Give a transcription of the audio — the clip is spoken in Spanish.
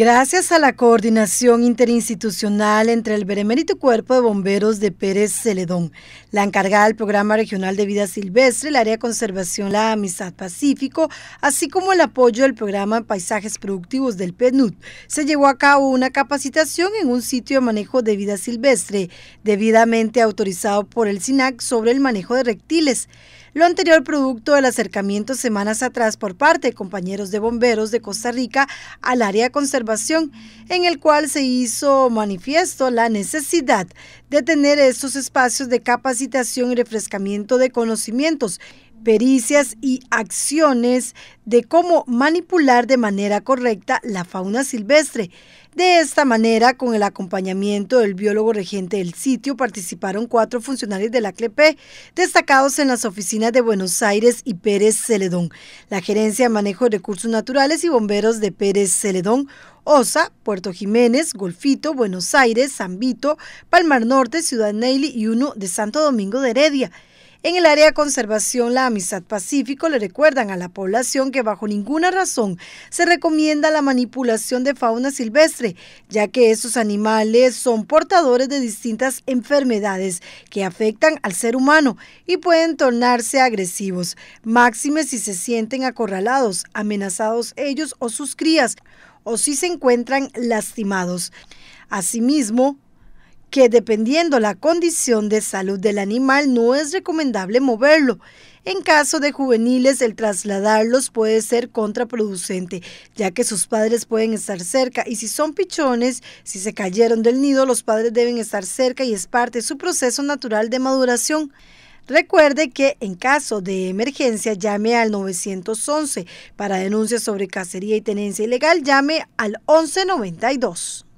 Gracias a la coordinación interinstitucional entre el beremérito Cuerpo de Bomberos de Pérez Celedón, la encargada del Programa Regional de Vida Silvestre, el Área de Conservación La Amistad Pacífico, así como el apoyo del Programa Paisajes Productivos del PNUD, se llevó a cabo una capacitación en un sitio de manejo de vida silvestre, debidamente autorizado por el SINAC sobre el manejo de reptiles. Lo anterior producto del acercamiento semanas atrás por parte de compañeros de bomberos de Costa Rica al área de conservación en el cual se hizo manifiesto la necesidad de tener estos espacios de capacitación y refrescamiento de conocimientos, pericias y acciones de cómo manipular de manera correcta la fauna silvestre. De esta manera, con el acompañamiento del biólogo regente del sitio, participaron cuatro funcionarios de la CLEPE destacados en las oficinas de Buenos Aires y Pérez Celedón, la Gerencia de Manejo de Recursos Naturales y Bomberos de Pérez Celedón, OSA, Puerto Jiménez, Golfito, Buenos Aires, Zambito, Palmar Norte, Ciudad Neily y uno de Santo Domingo de Heredia. En el área de conservación La Amistad Pacífico le recuerdan a la población que bajo ninguna razón se recomienda la manipulación de fauna silvestre, ya que esos animales son portadores de distintas enfermedades que afectan al ser humano y pueden tornarse agresivos, máxime si se sienten acorralados, amenazados ellos o sus crías, o si se encuentran lastimados. Asimismo, que dependiendo la condición de salud del animal no es recomendable moverlo. En caso de juveniles, el trasladarlos puede ser contraproducente, ya que sus padres pueden estar cerca y si son pichones, si se cayeron del nido, los padres deben estar cerca y es parte de su proceso natural de maduración. Recuerde que en caso de emergencia llame al 911. Para denuncias sobre cacería y tenencia ilegal llame al 1192.